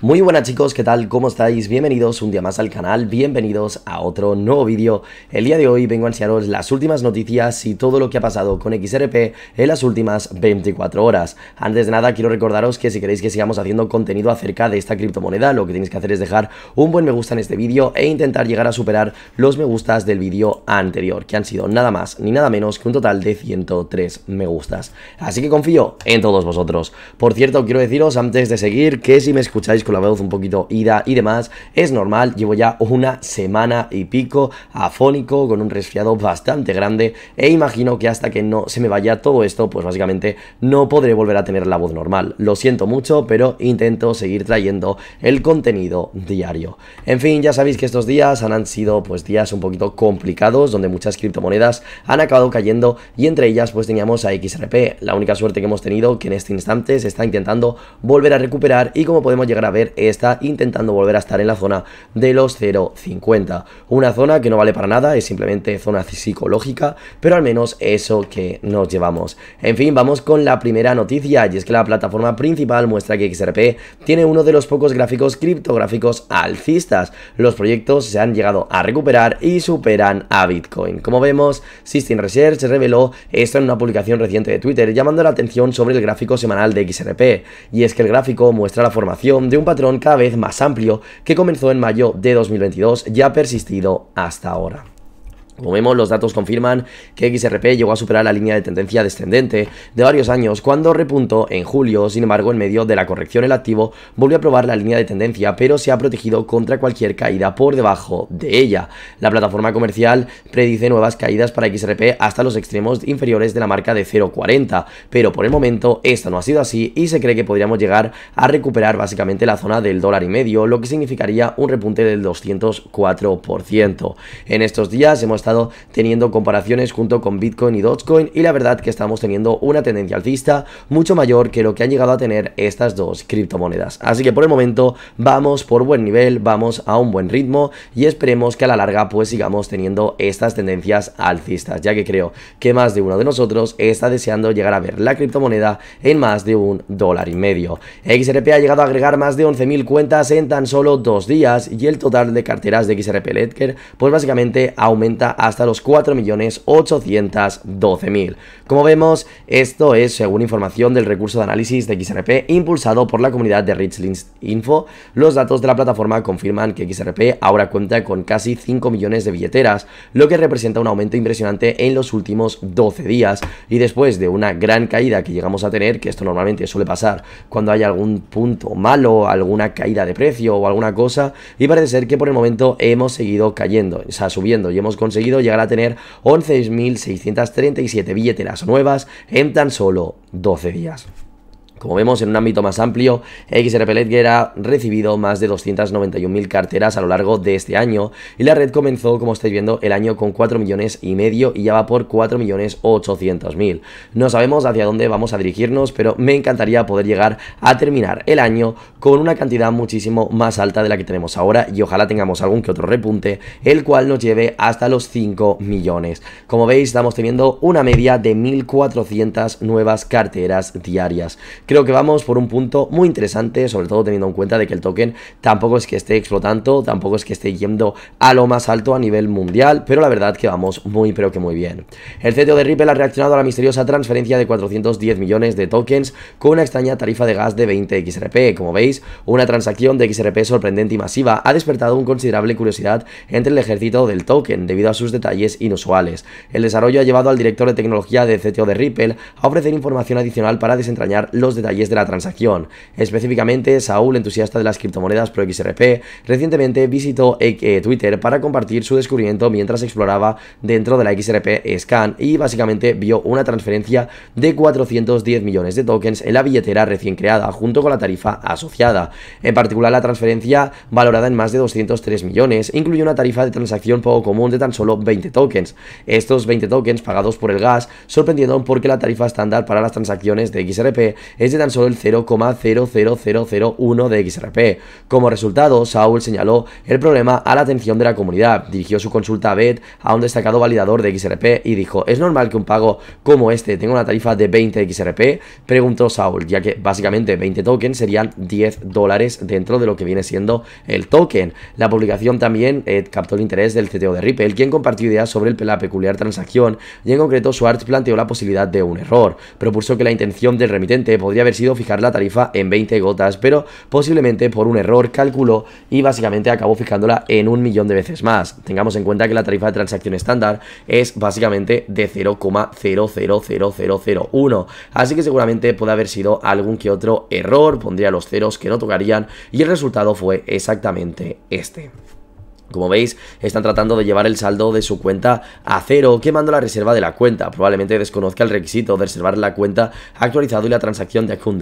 Muy buenas chicos, ¿qué tal? ¿Cómo estáis? Bienvenidos un día más al canal, bienvenidos a otro nuevo vídeo. El día de hoy vengo a enseñaros las últimas noticias y todo lo que ha pasado con XRP en las últimas 24 horas. Antes de nada quiero recordaros que si queréis que sigamos haciendo contenido acerca de esta criptomoneda, lo que tenéis que hacer es dejar un buen me gusta en este vídeo e intentar llegar a superar los me gustas del vídeo anterior, que han sido nada más ni nada menos que un total de 103 me gustas. Así que confío en todos vosotros. Por cierto, quiero deciros antes de seguir que si me escucháis la voz un poquito ida y demás. Es normal, llevo ya una semana y pico afónico con un resfriado bastante grande e imagino que hasta que no se me vaya todo esto, pues básicamente no podré volver a tener la voz normal. Lo siento mucho, pero intento seguir trayendo el contenido diario. En fin, ya sabéis que estos días han, sido pues días un poquito complicados donde muchas criptomonedas han acabado cayendo y entre ellas pues teníamos a XRP. La única suerte que hemos tenido que en este instante se está intentando volver a recuperar y como podemos llegar a está intentando volver a estar en la zona de los 0,50. Una zona que no vale para nada, es simplemente zona psicológica, pero al menos eso que nos llevamos. En fin, vamos con la primera noticia, y es que la plataforma principal muestra que XRP tiene uno de los pocos gráficos criptográficos alcistas. Los proyectos se han llegado a recuperar y superan a Bitcoin. Como vemos, System Research reveló esto en una publicación reciente de Twitter, llamando la atención sobre el gráfico semanal de XRP, y es que el gráfico muestra la formación de un patrón cada vez más amplio que comenzó en mayo de 2022 y ha persistido hasta ahora. Como vemos, los datos confirman que XRP llegó a superar la línea de tendencia descendente de varios años cuando repuntó en julio, sin embargo, en medio de la corrección el activo volvió a probar la línea de tendencia, pero se ha protegido contra cualquier caída por debajo de ella. La plataforma comercial predice nuevas caídas para XRP hasta los extremos inferiores de la marca de 0.40, pero por el momento esta no ha sido así y se cree que podríamos llegar a recuperar básicamente la zona del dólar y medio, lo que significaría un repunte del 204%. En estos días hemos estado teniendo comparaciones junto con Bitcoin y Dogecoin y la verdad que estamos teniendo una tendencia alcista mucho mayor que lo que han llegado a tener estas dos criptomonedas. Así que por el momento vamos por buen nivel, vamos a un buen ritmo y esperemos que a la larga pues sigamos teniendo estas tendencias alcistas, ya que creo que más de uno de nosotros está deseando llegar a ver la criptomoneda en más de un dólar y medio. XRP ha llegado a agregar más de 11.000 cuentas en tan solo dos días y el total de carteras de XRP Ledger pues básicamente aumenta hasta los 4.812.000. Como vemos, esto es según información del recurso de análisis de XRP impulsado por la comunidad de Richlinks Info. Los datos de la plataforma confirman que XRP ahora cuenta con casi 5 millones de billeteras, lo que representa un aumento impresionante en los últimos 12 días y después de una gran caída que llegamos a tener, que esto normalmente suele pasar cuando hay algún punto malo, alguna caída de precio o alguna cosa, y parece ser que por el momento hemos seguido cayendo, o sea, subiendo y hemos conseguido llegará a tener 11.637 billeteras nuevas en tan solo 12 días. Como vemos, en un ámbito más amplio, XRP Ledger ha recibido más de 291.000 carteras a lo largo de este año y la red comenzó, como estáis viendo, el año con 4 millones y medio y ya va por 4.800.000. No sabemos hacia dónde vamos a dirigirnos, pero me encantaría poder llegar a terminar el año con una cantidad muchísimo más alta de la que tenemos ahora y ojalá tengamos algún que otro repunte, el cual nos lleve hasta los 5 millones. Como veis, estamos teniendo una media de 1.400 nuevas carteras diarias creo que vamos por un punto muy interesante, sobre todo teniendo en cuenta de que el token tampoco es que esté explotando, tampoco es que esté yendo a lo más alto a nivel mundial, pero la verdad que vamos muy pero que muy bien. El CTO de Ripple ha reaccionado a la misteriosa transferencia de 410 millones de tokens con una extraña tarifa de gas de 20 XRP. Como veis, una transacción de XRP sorprendente y masiva ha despertado una considerable curiosidad entre el ejército del token debido a sus detalles inusuales. El desarrollo ha llevado al director de tecnología de CTO de Ripple a ofrecer información adicional para desentrañar los detalles de la transacción. Específicamente, Saúl, entusiasta de las criptomonedas XRP recientemente visitó eh, eh, Twitter para compartir su descubrimiento mientras exploraba dentro de la XRP Scan y básicamente vio una transferencia de 410 millones de tokens en la billetera recién creada junto con la tarifa asociada. En particular, la transferencia valorada en más de 203 millones incluye una tarifa de transacción poco común de tan solo 20 tokens. Estos 20 tokens pagados por el gas sorprendieron porque la tarifa estándar para las transacciones de XRP es de tan solo el 0,00001 de XRP. Como resultado, Saul señaló el problema a la atención de la comunidad, dirigió su consulta a BED a un destacado validador de XRP y dijo, ¿es normal que un pago como este tenga una tarifa de 20 XRP? Preguntó Saul, ya que básicamente 20 tokens serían 10 dólares dentro de lo que viene siendo el token. La publicación también eh, captó el interés del CTO de Ripple, quien compartió ideas sobre la peculiar transacción y en concreto Schwartz planteó la posibilidad de un error. Propuso que la intención del remitente podría haber sido fijar la tarifa en 20 gotas, pero posiblemente por un error calculó y básicamente acabó fijándola en un millón de veces más. Tengamos en cuenta que la tarifa de transacción estándar es básicamente de 0,000001, así que seguramente puede haber sido algún que otro error, pondría los ceros que no tocarían y el resultado fue exactamente este. Como veis, están tratando de llevar el saldo de su cuenta a cero, quemando la reserva de la cuenta. Probablemente desconozca el requisito de reservar la cuenta actualizado y la transacción de account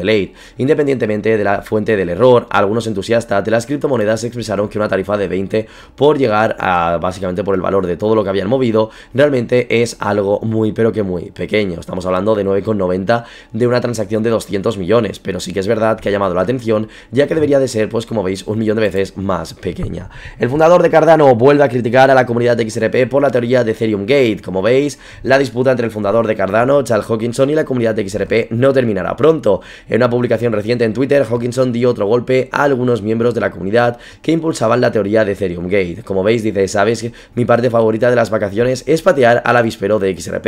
Independientemente de la fuente del error, algunos entusiastas de las criptomonedas expresaron que una tarifa de 20 por llegar a, básicamente por el valor de todo lo que habían movido, realmente es algo muy, pero que muy pequeño. Estamos hablando de 9,90 de una transacción de 200 millones, pero sí que es verdad que ha llamado la atención, ya que debería de ser, pues como veis, un millón de veces más pequeña. El fundador de Cardano vuelve a criticar a la comunidad de XRP por la teoría de Ethereum Gate. Como veis, la disputa entre el fundador de Cardano, Charles Hawkinson, y la comunidad de XRP no terminará pronto. En una publicación reciente en Twitter, Hawkinson dio otro golpe a algunos miembros de la comunidad que impulsaban la teoría de Ethereum Gate. Como veis, dice, ¿sabes? Mi parte favorita de las vacaciones es patear al avispero de XRP.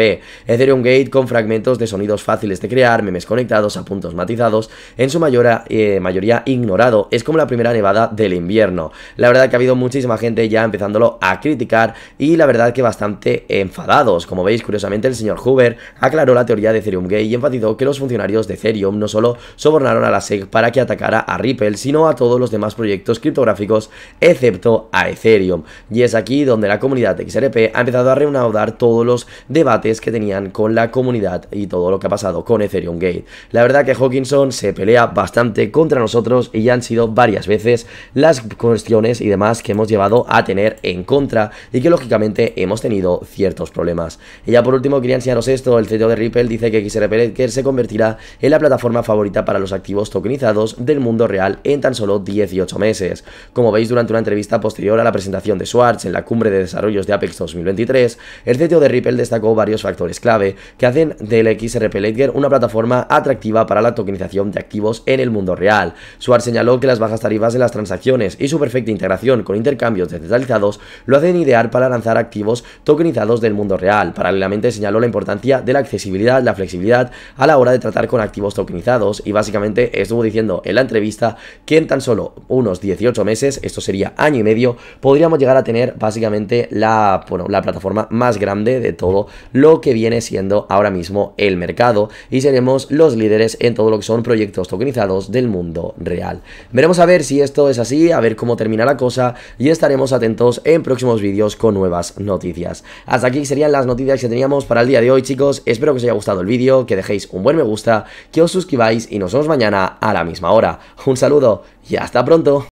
Ethereum Gate con fragmentos de sonidos fáciles de crear, memes conectados a puntos matizados, en su eh, mayoría ignorado. Es como la primera nevada del invierno. La verdad que ha habido muchísima gente ya empezándolo a criticar y la verdad que bastante enfadados. Como veis, curiosamente el señor Hoover aclaró la teoría de Ethereum Gate y enfatizó que los funcionarios de Ethereum no solo sobornaron a la SEC para que atacara a Ripple, sino a todos los demás proyectos criptográficos excepto a Ethereum. Y es aquí donde la comunidad de XRP ha empezado a reanudar todos los debates que tenían con la comunidad y todo lo que ha pasado con Ethereum Gate. La verdad que Hawkinson se pelea bastante contra nosotros y ya han sido varias veces las cuestiones y demás que hemos llevado a tener en contra y que lógicamente hemos tenido ciertos problemas. Y ya por último quería enseñaros esto, el CTO de Ripple dice que XRP Ledger se convertirá en la plataforma favorita para los activos tokenizados del mundo real en tan solo 18 meses. Como veis durante una entrevista posterior a la presentación de Swartz en la cumbre de desarrollos de Apex 2023, el CTO de Ripple destacó varios factores clave que hacen del XRP Ledger una plataforma atractiva para la tokenización de activos en el mundo real. Swartz señaló que las bajas tarifas de las transacciones y su perfecta integración con intercambios de centralizados lo hacen idear para lanzar activos tokenizados del mundo real. Paralelamente señaló la importancia de la accesibilidad, la flexibilidad a la hora de tratar con activos tokenizados y básicamente estuvo diciendo en la entrevista que en tan solo unos 18 meses, esto sería año y medio, podríamos llegar a tener básicamente la, bueno, la plataforma más grande de todo lo que viene siendo ahora mismo el mercado y seremos los líderes en todo lo que son proyectos tokenizados del mundo real. Veremos a ver si esto es así, a ver cómo termina la cosa y estaremos atentos en próximos vídeos con nuevas noticias. Hasta aquí serían las noticias que teníamos para el día de hoy, chicos. Espero que os haya gustado el vídeo, que dejéis un buen me gusta, que os suscribáis y nos vemos mañana a la misma hora. Un saludo y hasta pronto.